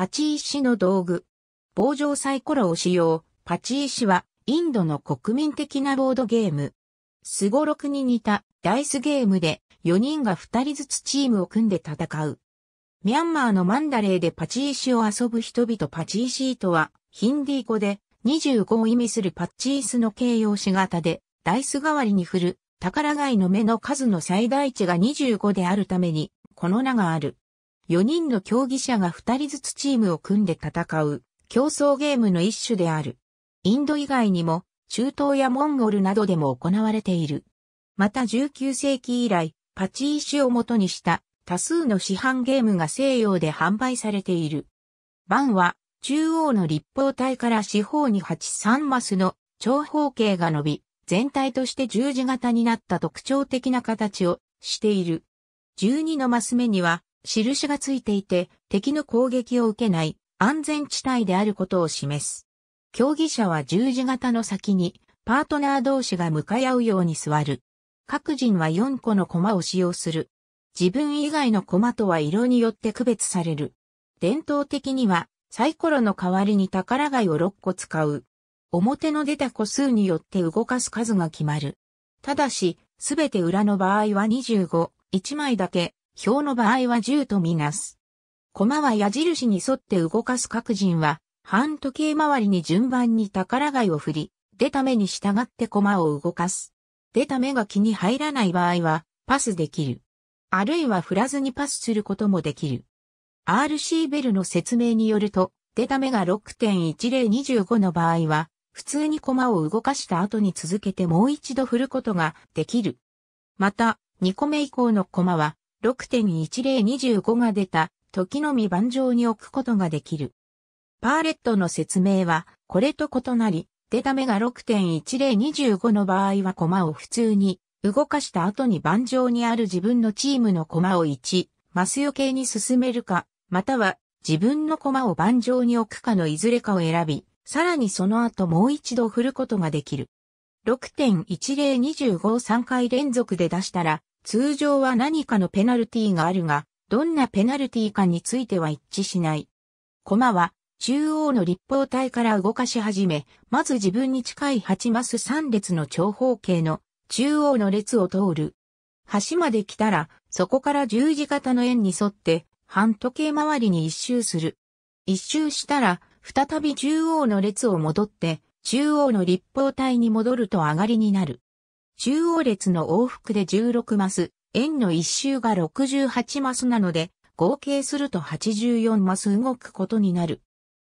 パチ石の道具。棒状サイコロを使用。パチ石はインドの国民的なボードゲーム。スゴロクに似たダイスゲームで4人が2人ずつチームを組んで戦う。ミャンマーのマンダレーでパチ石を遊ぶ人々パチ石とはヒンディー語で25を意味するパッチースの形容詞型でダイス代わりに振る宝貝の目の数の最大値が25であるためにこの名がある。4人の競技者が2人ずつチームを組んで戦う競争ゲームの一種である。インド以外にも中東やモンゴルなどでも行われている。また19世紀以来、パチ石を元にした多数の市販ゲームが西洋で販売されている。バンは中央の立方体から四方に83マスの長方形が伸び、全体として十字型になった特徴的な形をしている。12のマス目には印がついていて、敵の攻撃を受けない安全地帯であることを示す。競技者は十字型の先に、パートナー同士が向かい合うように座る。各人は4個の駒を使用する。自分以外の駒とは色によって区別される。伝統的には、サイコロの代わりに宝貝を6個使う。表の出た個数によって動かす数が決まる。ただし、すべて裏の場合は25、1枚だけ表の場合は10とみなす。駒は矢印に沿って動かす各人は、半時計回りに順番に宝貝を振り、出た目に従って駒を動かす。出た目が気に入らない場合は、パスできる。あるいは振らずにパスすることもできる。RC ベルの説明によると、出た目が6.1025の場合は、普通に駒を動かした後に続けてもう一度振ることができる。また、2個目以降の駒は、6.1025が出た時のみ盤上に置くことができる。パーレットの説明はこれと異なり、出た目が6.1025の場合は駒を普通に動かした後に盤上にある自分のチームの駒を1、マス余計に進めるか、または自分の駒を盤上に置くかのいずれかを選び、さらにその後もう一度振ることができる。6.1025を3回連続で出したら、通常は何かのペナルティがあるが、どんなペナルティかについては一致しない。駒は中央の立方体から動かし始め、まず自分に近い8マス3列の長方形の中央の列を通る。端まで来たら、そこから十字型の円に沿って半時計回りに一周する。一周したら、再び中央の列を戻って、中央の立方体に戻ると上がりになる。中央列の往復で16マス、円の一周が68マスなので、合計すると84マス動くことになる。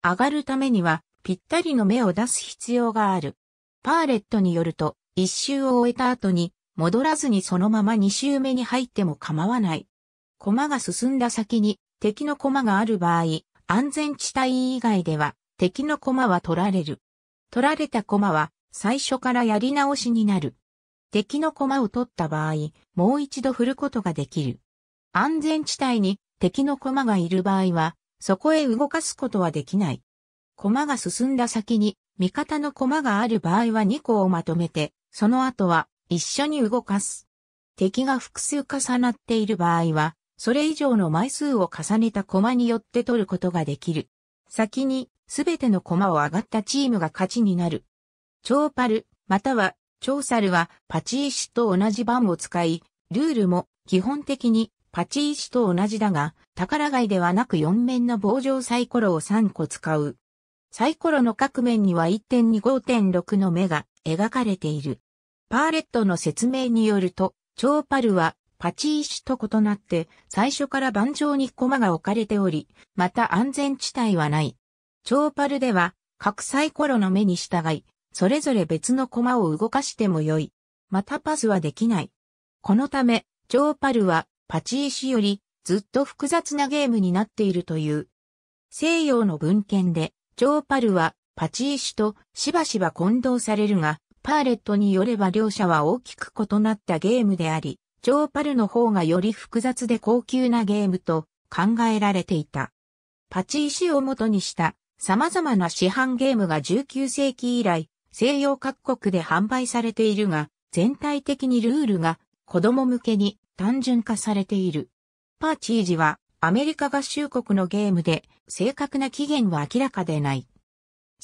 上がるためには、ぴったりの目を出す必要がある。パーレットによると、一周を終えた後に、戻らずにそのまま二周目に入っても構わない。駒が進んだ先に、敵の駒がある場合、安全地帯以外では、敵の駒は取られる。取られた駒は、最初からやり直しになる。敵の駒を取った場合、もう一度振ることができる。安全地帯に敵の駒がいる場合は、そこへ動かすことはできない。駒が進んだ先に、味方の駒がある場合は2個をまとめて、その後は一緒に動かす。敵が複数重なっている場合は、それ以上の枚数を重ねた駒によって取ることができる。先に、すべての駒を上がったチームが勝ちになる。超パル、または長猿はパチ石と同じ番を使い、ルールも基本的にパチ石と同じだが、宝貝ではなく4面の棒状サイコロを3個使う。サイコロの各面には1.25.6の目が描かれている。パーレットの説明によると、ーパルはパチ石と異なって最初から盤上に駒が置かれており、また安全地帯はない。ーパルでは各サイコロの目に従い、それぞれ別の駒を動かしても良い。またパスはできない。このため、ジョーパルはパチ石よりずっと複雑なゲームになっているという。西洋の文献で、ジョーパルはパチ石としばしば混同されるが、パーレットによれば両者は大きく異なったゲームであり、ジョーパルの方がより複雑で高級なゲームと考えられていた。パチ石を元にした様々な市販ゲームが19世紀以来西洋各国で販売されているが、全体的にルールが子供向けに単純化されている。パーチージはアメリカ合衆国のゲームで正確な起源は明らかでない。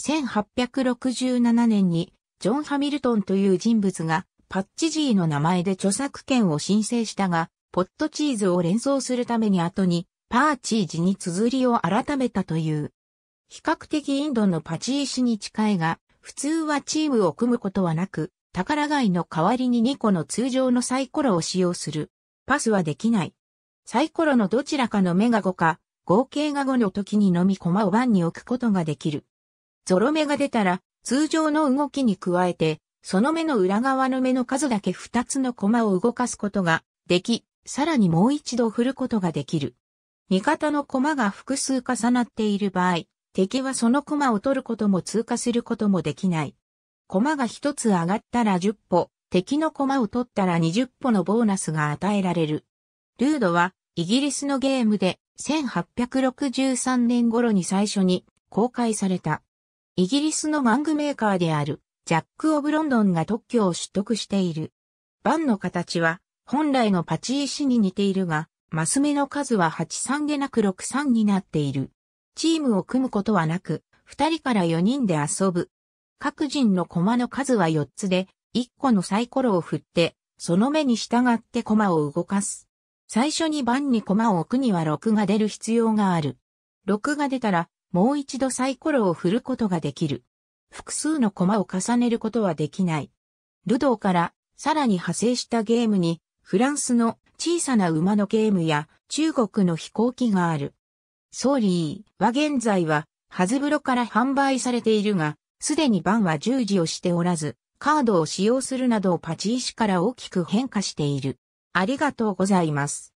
1867年にジョン・ハミルトンという人物がパッチジーの名前で著作権を申請したが、ポットチーズを連想するために後にパーチージに綴りを改めたという。比較的インドのパチーシに近いが、普通はチームを組むことはなく、宝貝の代わりに2個の通常のサイコロを使用する。パスはできない。サイコロのどちらかの目が5か、合計が5の時にのみ駒を番に置くことができる。ゾロ目が出たら、通常の動きに加えて、その目の裏側の目の数だけ2つの駒を動かすことができ、さらにもう一度振ることができる。味方の駒が複数重なっている場合、敵はその駒を取ることも通過することもできない。駒が一つ上がったら10歩、敵の駒を取ったら20歩のボーナスが与えられる。ルードはイギリスのゲームで1863年頃に最初に公開された。イギリスの玩具メーカーであるジャック・オブ・ロンドンが特許を取得している。盤の形は本来のパチ石に似ているが、マス目の数は83でなく63になっている。チームを組むことはなく、2人から4人で遊ぶ。各人の駒の数は4つで、1個のサイコロを振って、その目に従って駒を動かす。最初に番に駒を置くには6が出る必要がある。6が出たら、もう一度サイコロを振ることができる。複数の駒を重ねることはできない。ルドーからさらに派生したゲームに、フランスの小さな馬のゲームや中国の飛行機がある。ソーリーは現在は、ハズブロから販売されているが、すでに版は従事をしておらず、カードを使用するなどパチ石から大きく変化している。ありがとうございます。